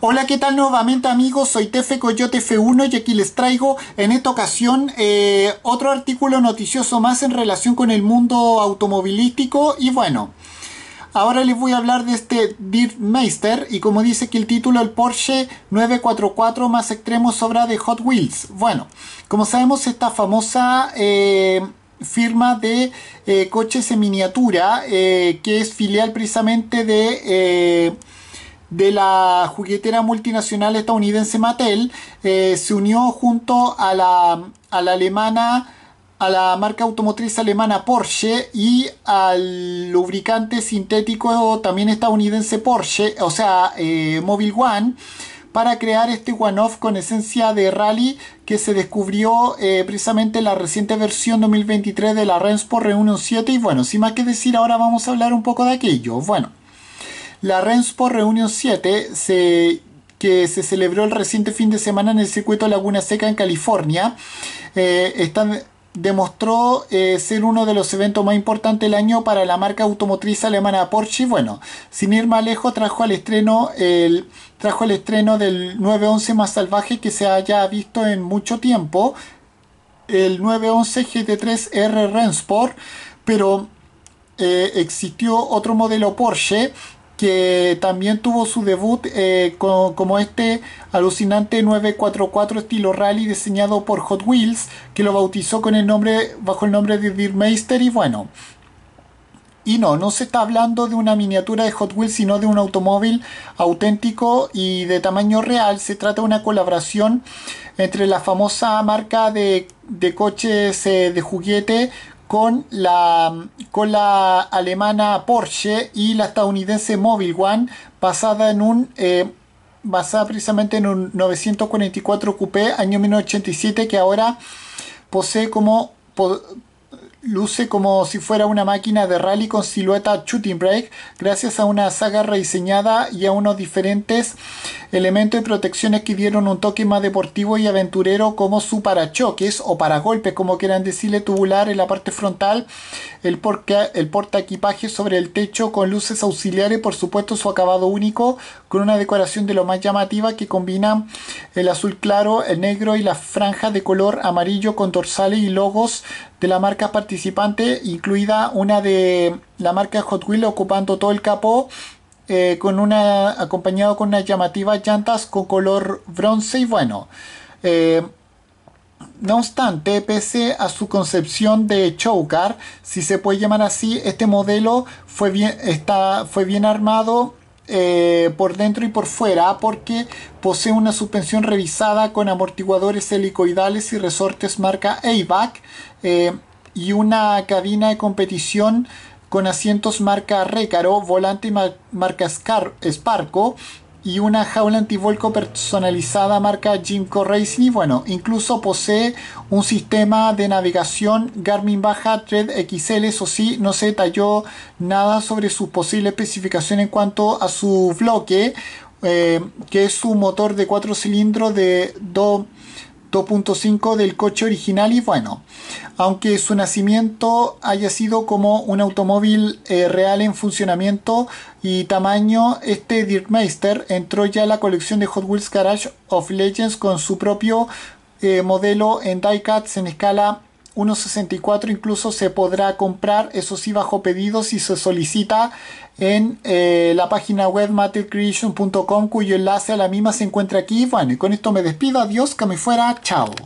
Hola, ¿qué tal nuevamente amigos? Soy Tefe Coyote F1 y aquí les traigo en esta ocasión eh, otro artículo noticioso más en relación con el mundo automovilístico y bueno... Ahora les voy a hablar de este Dirt Meister y como dice que el título el Porsche 944 más extremo sobra de Hot Wheels. Bueno, como sabemos esta famosa eh, firma de eh, coches en miniatura que es filial precisamente de de la juguetera multinacional estadounidense Mattel eh, se unió junto a la, a la alemana a la marca automotriz alemana Porsche y al lubricante sintético también estadounidense Porsche, o sea, eh, Mobile One, para crear este one-off con esencia de rally que se descubrió eh, precisamente en la reciente versión 2023 de la Rensport 1.7 7. Y bueno, sin más que decir, ahora vamos a hablar un poco de aquello. Bueno. La Rensport Reunion 7 que se celebró el reciente fin de semana en el circuito Laguna Seca en California. Eh, demostró eh, ser uno de los eventos más importantes del año para la marca automotriz alemana Porsche. Bueno, sin ir más lejos, trajo al estreno el, trajo el estreno del 911 más salvaje que se haya visto en mucho tiempo, el 911 GT3R Rensport, pero eh, existió otro modelo Porsche que también tuvo su debut eh, como, este alucinante 944 estilo rally diseñado por Hot Wheels, que lo bautizó con el nombre, bajo el nombre de Dirmeister y bueno. Y no, no se está hablando de una miniatura de Hot Wheels, sino de un automóvil auténtico y de tamaño real. Se trata de una colaboración entre la famosa marca de, coches eh, de juguete con la, con la alemana Porsche y la estadounidense Mobile One, basada en un... Eh, basada precisamente en un 944 coupé año 1987 que ahora posee como luce como si fuera una máquina de rally con silueta shooting brake gracias a una saga rediseñada y a unos diferentes elementos de protecciones que dieron un toque más deportivo y aventurero como su parachoques o paragolpes como quieran decirle tubular en la parte frontal el, el porta equipaje sobre el techo con luces auxiliares por supuesto su acabado único con una decoración de lo más llamativa que combina el azul claro el negro y las franjas de color amarillo con dorsales y logos de la marca participante, incluida una de la marca Hot Wheels ocupando todo el capó, eh, con una, acompañado con unas llamativas llantas con color bronce y bueno. Eh, no obstante, pese a su concepción de showcar, si se puede llamar así, este modelo fue bien, está, fue bien armado eh, por dentro y por fuera, porque posee una suspensión revisada con amortiguadores helicoidales y resortes marca AVAC eh, y una cabina de competición con asientos marca Recaro, volante marca Sparco, y una jaula antivuelco personalizada marca Jim Racing y bueno, incluso posee un sistema de navegación Garmin Baja Thread XL, eso sí, no se detalló nada sobre su posible especificación en cuanto a su bloque, eh, que es un motor de 4 cilindros de 2 2.5 del coche original y bueno, aunque su nacimiento haya sido como un automóvil eh, real en funcionamiento y tamaño, este Dirkmeister entró ya en la colección de Hot Wheels Garage of Legends con su propio eh, modelo en die en escala 1.64 incluso se podrá comprar, eso sí, bajo pedidos si se solicita en eh, la página web materialcreation.com cuyo enlace a la misma se encuentra aquí. Bueno, y con esto me despido, adiós, que me fuera, chao.